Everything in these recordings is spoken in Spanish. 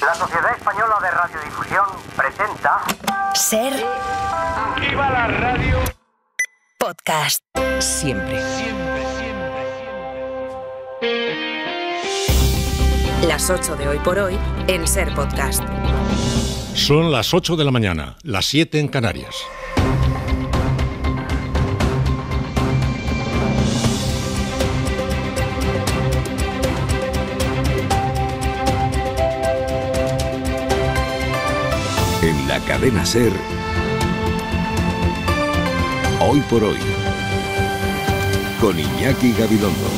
La Sociedad Española de Radiodifusión presenta. Ser. Activa la radio! Podcast. Siempre. Siempre, siempre, siempre. Las 8 de hoy por hoy en Ser Podcast. Son las 8 de la mañana, las 7 en Canarias. cadena Ser, hoy por hoy, con Iñaki Gabilondo.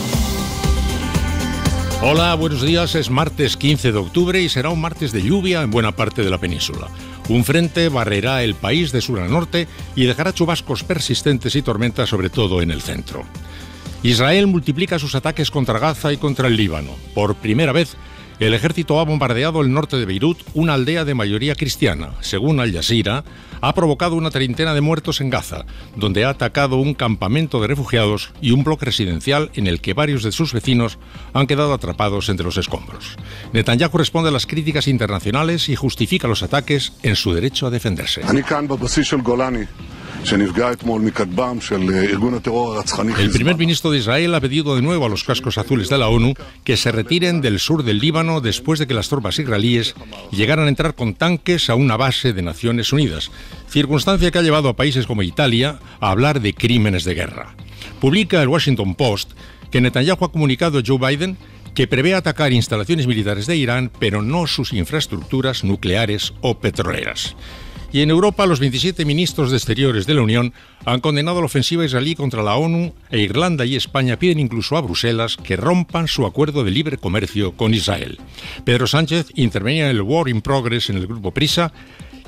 Hola, buenos días. Es martes 15 de octubre y será un martes de lluvia en buena parte de la península. Un frente barrerá el país de sur a norte y dejará chubascos persistentes y tormentas sobre todo en el centro. Israel multiplica sus ataques contra Gaza y contra el Líbano. Por primera vez, el ejército ha bombardeado el norte de Beirut, una aldea de mayoría cristiana. Según Al Jazeera, ha provocado una treintena de muertos en Gaza, donde ha atacado un campamento de refugiados y un bloque residencial en el que varios de sus vecinos han quedado atrapados entre los escombros. Netanyahu responde a las críticas internacionales y justifica los ataques en su derecho a defenderse. El primer ministro de Israel ha pedido de nuevo a los cascos azules de la ONU que se retiren del sur del Líbano después de que las tropas israelíes llegaran a entrar con tanques a una base de Naciones Unidas, circunstancia que ha llevado a países como Italia a hablar de crímenes de guerra. Publica el Washington Post que Netanyahu ha comunicado a Joe Biden que prevé atacar instalaciones militares de Irán, pero no sus infraestructuras nucleares o petroleras. Y en Europa, los 27 ministros de Exteriores de la Unión han condenado la ofensiva israelí contra la ONU e Irlanda y España piden incluso a Bruselas que rompan su acuerdo de libre comercio con Israel. Pedro Sánchez intervenía en el War in Progress en el grupo Prisa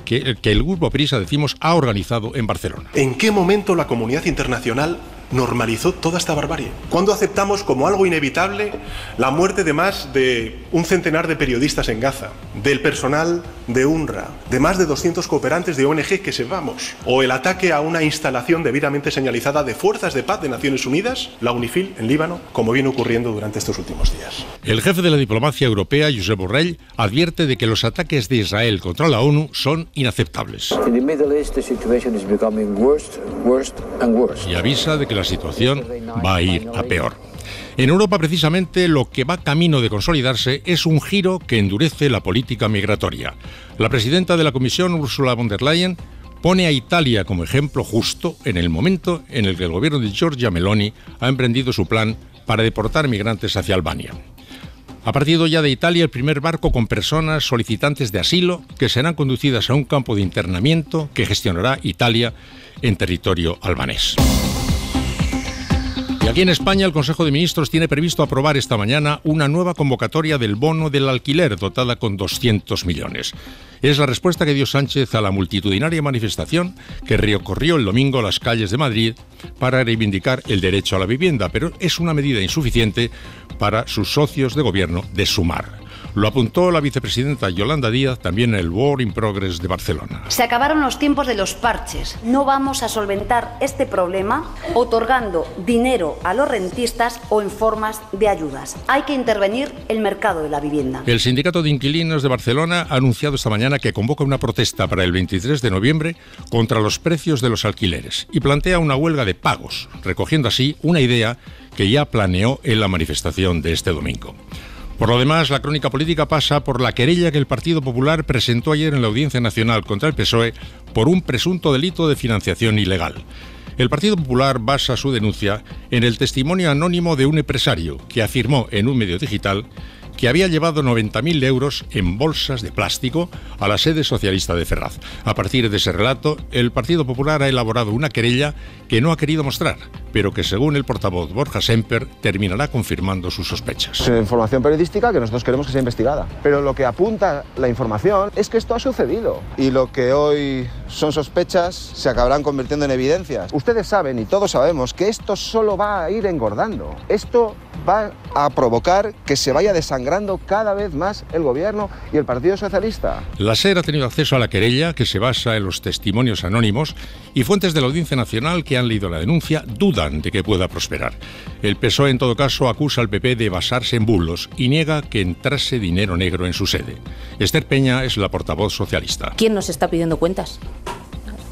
que, que el grupo Prisa, decimos, ha organizado en Barcelona. ¿En qué momento la comunidad internacional normalizó toda esta barbarie? ¿Cuándo aceptamos como algo inevitable la muerte de más de un centenar de periodistas en Gaza, del personal de UNRWA, de más de 200 cooperantes de ONG que se vamos, o el ataque a una instalación debidamente señalizada de fuerzas de paz de Naciones Unidas, la UNIFIL, en Líbano, como viene ocurriendo durante estos últimos días? El jefe de la diplomacia europea, Josep Borrell, advierte de que los ataques de Israel contra la ONU son inaceptables. Y avisa de que la la situación va a ir a peor. En Europa, precisamente, lo que va camino de consolidarse es un giro que endurece la política migratoria. La presidenta de la Comisión, Ursula von der Leyen, pone a Italia como ejemplo justo en el momento en el que el gobierno de Giorgia Meloni ha emprendido su plan para deportar migrantes hacia Albania. Ha partido ya de Italia el primer barco con personas solicitantes de asilo que serán conducidas a un campo de internamiento que gestionará Italia en territorio albanés. Y aquí en España el Consejo de Ministros tiene previsto aprobar esta mañana una nueva convocatoria del bono del alquiler dotada con 200 millones. Es la respuesta que dio Sánchez a la multitudinaria manifestación que recorrió el domingo a las calles de Madrid para reivindicar el derecho a la vivienda, pero es una medida insuficiente para sus socios de gobierno de sumar. Lo apuntó la vicepresidenta Yolanda Díaz también en el War in Progress de Barcelona. Se acabaron los tiempos de los parches. No vamos a solventar este problema otorgando dinero a los rentistas o en formas de ayudas. Hay que intervenir el mercado de la vivienda. El Sindicato de Inquilinos de Barcelona ha anunciado esta mañana que convoca una protesta para el 23 de noviembre contra los precios de los alquileres y plantea una huelga de pagos, recogiendo así una idea que ya planeó en la manifestación de este domingo. Por lo demás, la crónica política pasa por la querella que el Partido Popular presentó ayer en la Audiencia Nacional contra el PSOE por un presunto delito de financiación ilegal. El Partido Popular basa su denuncia en el testimonio anónimo de un empresario que afirmó en un medio digital que había llevado 90.000 euros en bolsas de plástico a la sede socialista de Ferraz. A partir de ese relato, el Partido Popular ha elaborado una querella que no ha querido mostrar, pero que según el portavoz Borja Semper terminará confirmando sus sospechas. Es información periodística que nosotros queremos que sea investigada, pero lo que apunta la información es que esto ha sucedido y lo que hoy son sospechas se acabarán convirtiendo en evidencias. Ustedes saben y todos sabemos que esto solo va a ir engordando. Esto va a provocar que se vaya desangrando cada vez más el gobierno y el Partido Socialista. La SER ha tenido acceso a la querella que se basa en los testimonios anónimos y fuentes de la Audiencia Nacional que han leído la denuncia dudan de que pueda prosperar. El PSOE en todo caso acusa al PP de basarse en bulos y niega que entrase dinero negro en su sede. Esther Peña es la portavoz socialista. ¿Quién nos está pidiendo cuentas?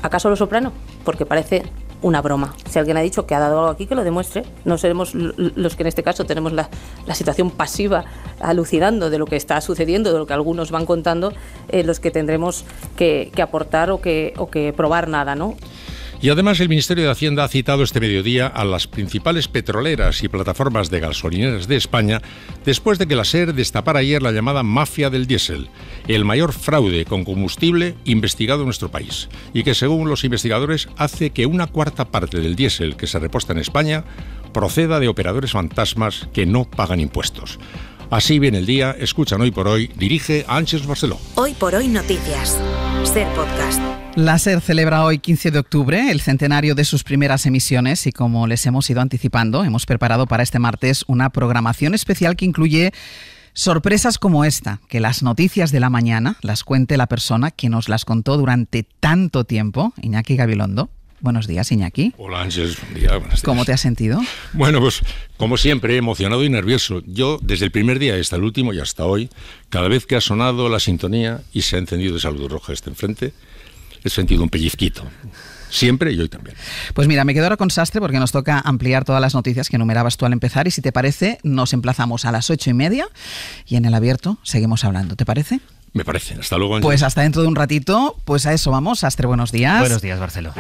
¿Acaso lo soprano? Porque parece una broma. Si alguien ha dicho que ha dado algo aquí, que lo demuestre. No seremos los que en este caso tenemos la, situación pasiva, alucinando de lo que está sucediendo, de lo que algunos van contando, eh, los que tendremos que, que aportar o que, o que probar nada, ¿no? Y además el Ministerio de Hacienda ha citado este mediodía a las principales petroleras y plataformas de gasolineras de España después de que la SER destapara ayer la llamada mafia del diésel, el mayor fraude con combustible investigado en nuestro país, y que según los investigadores hace que una cuarta parte del diésel que se reposta en España proceda de operadores fantasmas que no pagan impuestos. Así viene el día, escuchan hoy por hoy, dirige Ángeles Barceló. Hoy por hoy noticias. Podcast. La SER celebra hoy 15 de octubre el centenario de sus primeras emisiones y como les hemos ido anticipando, hemos preparado para este martes una programación especial que incluye sorpresas como esta, que las noticias de la mañana las cuente la persona que nos las contó durante tanto tiempo, Iñaki Gabilondo. Buenos días, Iñaki. Hola, Ángel. día, ¿Cómo te has sentido? Bueno, pues como siempre, emocionado y nervioso. Yo, desde el primer día hasta el último y hasta hoy, cada vez que ha sonado la sintonía y se ha encendido de salud roja este enfrente, he sentido un pellizquito. Siempre y hoy también. Pues mira, me quedo ahora con Sastre porque nos toca ampliar todas las noticias que enumerabas tú al empezar y si te parece, nos emplazamos a las ocho y media y en el abierto seguimos hablando. ¿Te parece? Me parece. Hasta luego. Pues hasta dentro de un ratito. Pues a eso vamos. Astre, buenos días. Buenos días, Barcelona.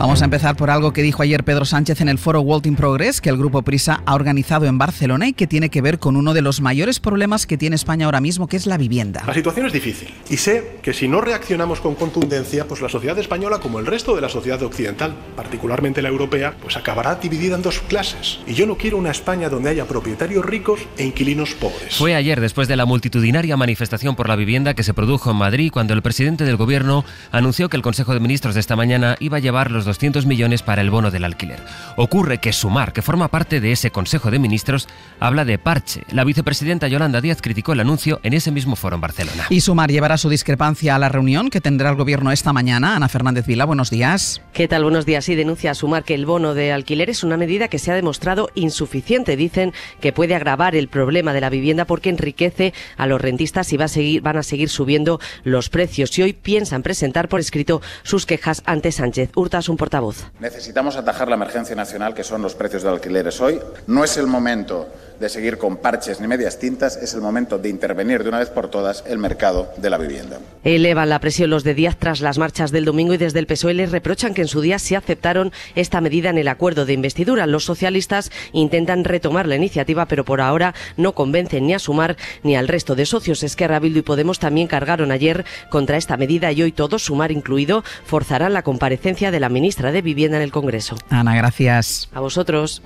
Vamos a empezar por algo que dijo ayer Pedro Sánchez en el foro World in Progress, que el grupo Prisa ha organizado en Barcelona y que tiene que ver con uno de los mayores problemas que tiene España ahora mismo, que es la vivienda. La situación es difícil y sé que si no reaccionamos con contundencia, pues la sociedad española, como el resto de la sociedad occidental, particularmente la europea, pues acabará dividida en dos clases. Y yo no quiero una España donde haya propietarios ricos e inquilinos pobres. Fue ayer, después de la multitudinaria manifestación por la vivienda que se produjo en Madrid, cuando el presidente del gobierno anunció que el Consejo de Ministros de esta mañana iba a llevar los 200 millones para el bono del alquiler. Ocurre que Sumar, que forma parte de ese Consejo de Ministros, habla de parche. La vicepresidenta Yolanda Díaz criticó el anuncio en ese mismo foro en Barcelona. Y Sumar llevará su discrepancia a la reunión que tendrá el gobierno esta mañana. Ana Fernández Vila, buenos días. ¿Qué tal? Buenos días. Sí, denuncia a Sumar que el bono de alquiler es una medida que se ha demostrado insuficiente. Dicen que puede agravar el problema de la vivienda porque enriquece a los rentistas y va a seguir, van a seguir subiendo los precios. Y hoy piensan presentar por escrito sus quejas ante Sánchez. Hurtas un portavoz. Necesitamos atajar la emergencia nacional que son los precios de alquileres hoy. No es el momento de seguir con parches ni medias tintas, es el momento de intervenir de una vez por todas el mercado de la vivienda. Elevan la presión los de Díaz tras las marchas del domingo y desde el PSOE les reprochan que en su día se aceptaron esta medida en el acuerdo de investidura. Los socialistas intentan retomar la iniciativa, pero por ahora no convencen ni a Sumar ni al resto de socios. Esquerra, Bildu y Podemos también cargaron ayer contra esta medida y hoy todos, Sumar incluido, forzarán la comparecencia de la ministra ministra de Vivienda en el Congreso. Ana, gracias. A vosotros.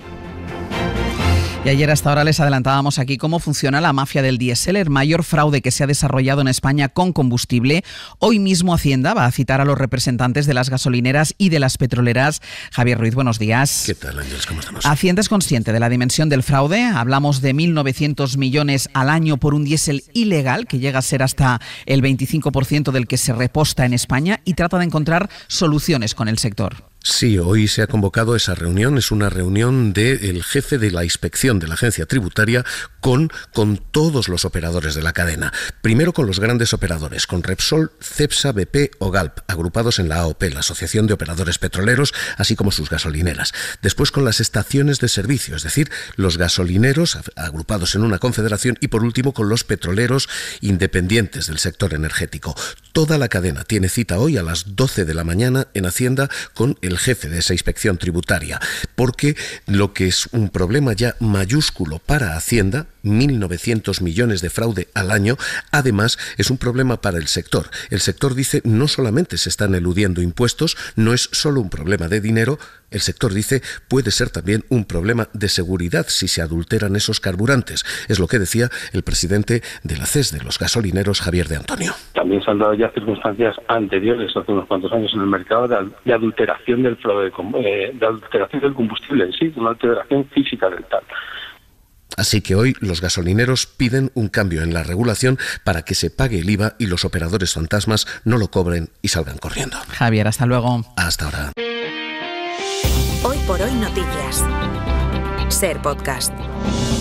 Y ayer hasta ahora les adelantábamos aquí cómo funciona la mafia del diésel, el mayor fraude que se ha desarrollado en España con combustible. Hoy mismo Hacienda va a citar a los representantes de las gasolineras y de las petroleras. Javier Ruiz, buenos días. ¿Qué tal, ¿Cómo estamos? Hacienda es consciente de la dimensión del fraude. Hablamos de 1.900 millones al año por un diésel ilegal que llega a ser hasta el 25% del que se reposta en España y trata de encontrar soluciones con el sector. Sí, hoy se ha convocado esa reunión. Es una reunión del jefe de la inspección de la agencia tributaria con, con todos los operadores de la cadena. Primero con los grandes operadores, con Repsol, Cepsa, BP o Galp, agrupados en la AOP, la Asociación de Operadores Petroleros, así como sus gasolineras. Después con las estaciones de servicio, es decir, los gasolineros agrupados en una confederación y por último con los petroleros independientes del sector energético. Toda la cadena tiene cita hoy a las 12 de la mañana en Hacienda con el el jefe de esa inspección tributaria, porque lo que es un problema ya mayúsculo para Hacienda, 1.900 millones de fraude al año, además es un problema para el sector. El sector dice no solamente se están eludiendo impuestos, no es solo un problema de dinero, el sector dice puede ser también un problema de seguridad si se adulteran esos carburantes. Es lo que decía el presidente de la CES de los gasolineros, Javier de Antonio. También se han dado ya circunstancias anteriores, hace unos cuantos años en el mercado, de, adulteración del fraude, eh, de adulteración del combustible en sí, una alteración física del tal. Así que hoy los gasolineros piden un cambio en la regulación para que se pague el IVA y los operadores fantasmas no lo cobren y salgan corriendo. Javier, hasta luego. Hasta ahora. Hoy por hoy noticias. Ser podcast.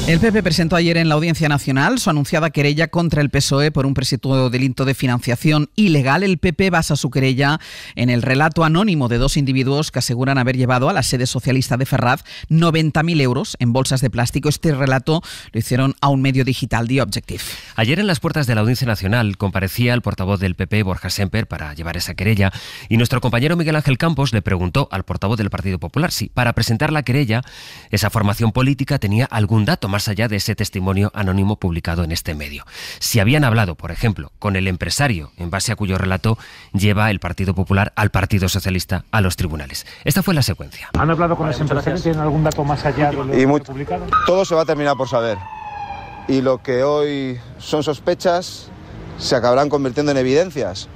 El PP presentó ayer en la Audiencia Nacional su anunciada querella contra el PSOE por un presunto delito de financiación ilegal. El PP basa su querella en el relato anónimo de dos individuos que aseguran haber llevado a la sede socialista de Ferraz 90.000 euros en bolsas de plástico. Este relato lo hicieron a un medio digital, de Objective. Ayer en las puertas de la Audiencia Nacional comparecía el portavoz del PP, Borja Semper, para llevar esa querella y nuestro compañero Miguel Ángel Campos le preguntó al portavoz del Partido Popular si para presentar la querella esa formación política tenía algún dato más allá de ese testimonio anónimo publicado en este medio. Si habían hablado, por ejemplo, con el empresario, en base a cuyo relato lleva el Partido Popular al Partido Socialista a los tribunales. Esta fue la secuencia. ¿Han hablado con ese empresario? ¿Tienen algún dato más allá de lo que publicado? Todo se va a terminar por saber. Y lo que hoy son sospechas se acabarán convirtiendo en evidencias.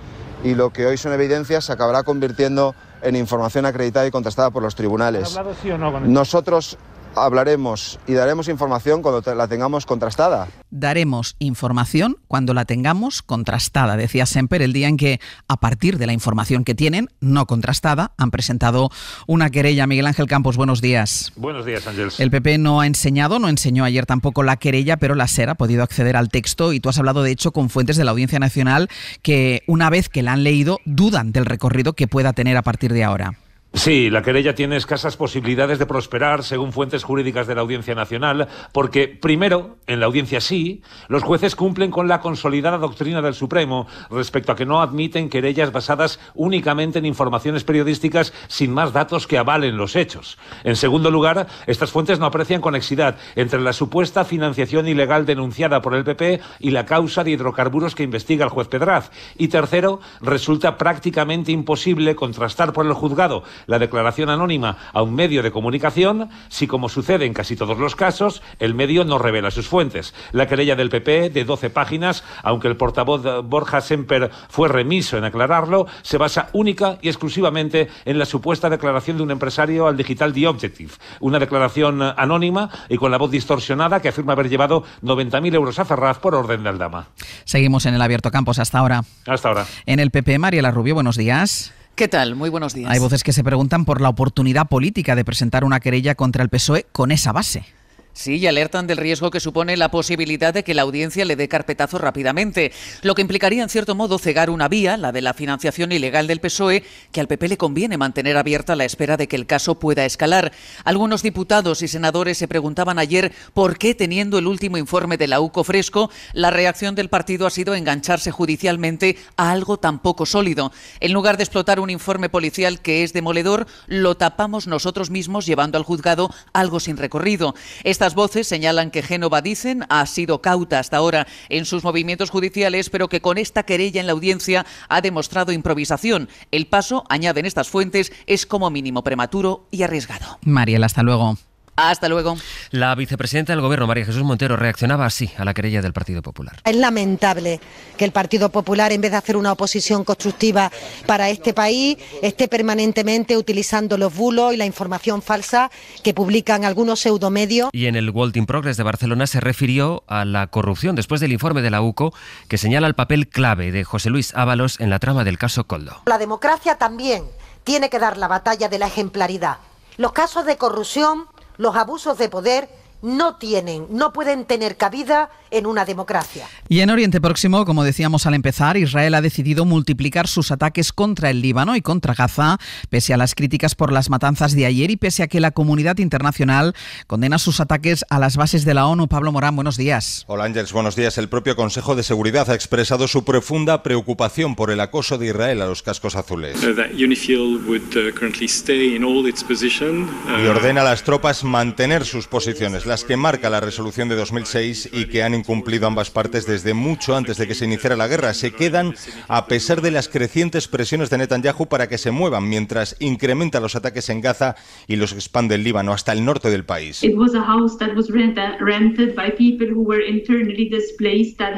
Y lo que hoy son evidencias se acabará convirtiendo en información acreditada y contestada por los tribunales. ¿Han hablado sí o no con Nosotros hablaremos y daremos información cuando la tengamos contrastada. Daremos información cuando la tengamos contrastada, decía Semper el día en que, a partir de la información que tienen, no contrastada, han presentado una querella. Miguel Ángel Campos, buenos días. Buenos días, Ángel. El PP no ha enseñado, no enseñó ayer tampoco la querella, pero la SER ha podido acceder al texto y tú has hablado, de hecho, con fuentes de la Audiencia Nacional que, una vez que la han leído, dudan del recorrido que pueda tener a partir de ahora. Sí, la querella tiene escasas posibilidades de prosperar, según fuentes jurídicas de la Audiencia Nacional, porque, primero, en la audiencia sí, los jueces cumplen con la consolidada doctrina del Supremo respecto a que no admiten querellas basadas únicamente en informaciones periodísticas sin más datos que avalen los hechos. En segundo lugar, estas fuentes no aprecian conexidad entre la supuesta financiación ilegal denunciada por el PP y la causa de hidrocarburos que investiga el juez Pedraz. Y tercero, resulta prácticamente imposible contrastar por el juzgado la declaración anónima a un medio de comunicación si, como sucede en casi todos los casos, el medio no revela sus fuentes. La querella del PP, de 12 páginas, aunque el portavoz Borja Semper fue remiso en aclararlo, se basa única y exclusivamente en la supuesta declaración de un empresario al digital The Objective. Una declaración anónima y con la voz distorsionada que afirma haber llevado 90.000 euros a Ferraz por orden de Aldama. Seguimos en el Abierto Campos hasta ahora. Hasta ahora. En el PP, la Rubio, buenos días. ¿Qué tal? Muy buenos días. Hay voces que se preguntan por la oportunidad política de presentar una querella contra el PSOE con esa base. Sí, y alertan del riesgo que supone la posibilidad de que la audiencia le dé carpetazo rápidamente, lo que implicaría en cierto modo cegar una vía, la de la financiación ilegal del PSOE, que al PP le conviene mantener abierta la espera de que el caso pueda escalar. Algunos diputados y senadores se preguntaban ayer por qué, teniendo el último informe de la UCO fresco, la reacción del partido ha sido engancharse judicialmente a algo tan poco sólido. En lugar de explotar un informe policial que es demoledor, lo tapamos nosotros mismos llevando al juzgado algo sin recorrido. Esta las voces señalan que Génova, dicen, ha sido cauta hasta ahora en sus movimientos judiciales, pero que con esta querella en la audiencia ha demostrado improvisación. El paso, añaden estas fuentes, es como mínimo prematuro y arriesgado. hasta luego. Hasta luego. La vicepresidenta del Gobierno, María Jesús Montero, reaccionaba así a la querella del Partido Popular. Es lamentable que el Partido Popular, en vez de hacer una oposición constructiva para este país, esté permanentemente utilizando los bulos y la información falsa que publican algunos pseudomedios. Y en el World in Progress de Barcelona se refirió a la corrupción después del informe de la UCO que señala el papel clave de José Luis Ábalos en la trama del caso Coldo. La democracia también tiene que dar la batalla de la ejemplaridad. Los casos de corrupción los abusos de poder no tienen, no pueden tener cabida en una democracia. Y en Oriente Próximo, como decíamos al empezar, Israel ha decidido multiplicar sus ataques contra el Líbano y contra Gaza, pese a las críticas por las matanzas de ayer y pese a que la comunidad internacional condena sus ataques a las bases de la ONU. Pablo Morán, buenos días. Hola Ángels, buenos días. El propio Consejo de Seguridad ha expresado su profunda preocupación por el acoso de Israel a los cascos azules. Uh, y ordena a uh, las tropas mantener sus posiciones las que marca la resolución de 2006 y que han incumplido ambas partes desde mucho antes de que se iniciara la guerra. Se quedan a pesar de las crecientes presiones de Netanyahu para que se muevan, mientras incrementa los ataques en Gaza y los expande el Líbano hasta el norte del país. Uh,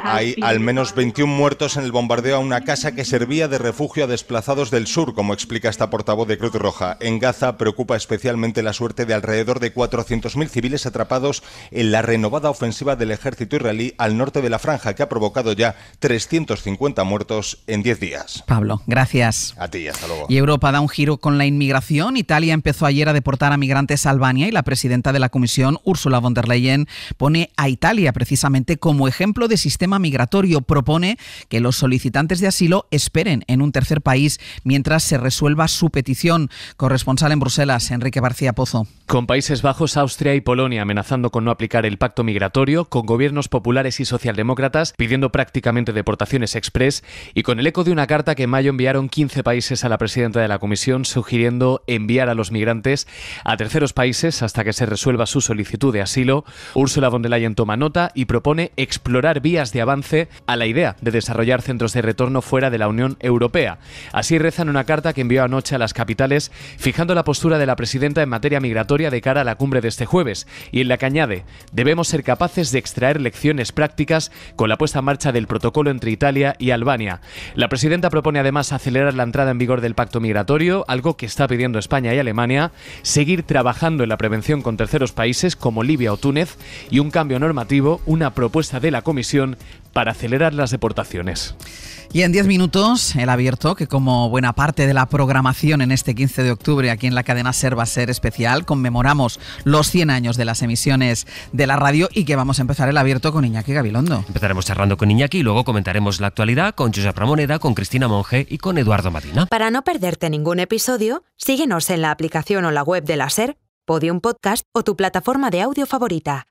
Hay al menos 21 muertos en el bombardeo a una casa que servía de refugio a desplazados del sur, como explica esta portavoz de Cruz Roja. En Gaza preocupa especialmente la suerte de alrededor de 400.000 civiles atrapados en la renovada ofensiva del ejército israelí al norte de la franja que ha provocado ya 350 muertos en 10 días. Pablo, gracias. A ti, hasta luego. Y Europa da un giro con la inmigración. Italia empezó ayer a deportar a migrantes a Albania y la presidenta de la Comisión, Ursula von der Leyen, pone a Italia precisamente como ejemplo de sistema migratorio. Propone que los solicitantes de asilo esperen en un tercer país mientras se resuelva su petición. Corresponsal en Bruselas, Enrique García Pozo. Con Países Bajos, Austria y Polonia amenazan con no aplicar el pacto migratorio, con gobiernos populares y socialdemócratas pidiendo prácticamente deportaciones express y con el eco de una carta que en mayo enviaron 15 países a la presidenta de la Comisión sugiriendo enviar a los migrantes a terceros países hasta que se resuelva su solicitud de asilo, Ursula von der Leyen toma nota y propone explorar vías de avance a la idea de desarrollar centros de retorno fuera de la Unión Europea. Así rezan una carta que envió anoche a las capitales, fijando la postura de la presidenta en materia migratoria de cara a la cumbre de este jueves, y en la añade, debemos ser capaces de extraer lecciones prácticas con la puesta en marcha del protocolo entre Italia y Albania. La presidenta propone además acelerar la entrada en vigor del pacto migratorio, algo que está pidiendo España y Alemania, seguir trabajando en la prevención con terceros países como Libia o Túnez y un cambio normativo, una propuesta de la Comisión para acelerar las deportaciones. Y en 10 minutos, el abierto, que como buena parte de la programación en este 15 de octubre aquí en la cadena SER va a ser especial, conmemoramos los 100 años de las emisiones de la radio y que vamos a empezar el abierto con Iñaki Gabilondo. Empezaremos charlando con Iñaki y luego comentaremos la actualidad con Josep Ramoneda, con Cristina Monge y con Eduardo Madina. Para no perderte ningún episodio, síguenos en la aplicación o la web de la SER, Podium Podcast o tu plataforma de audio favorita.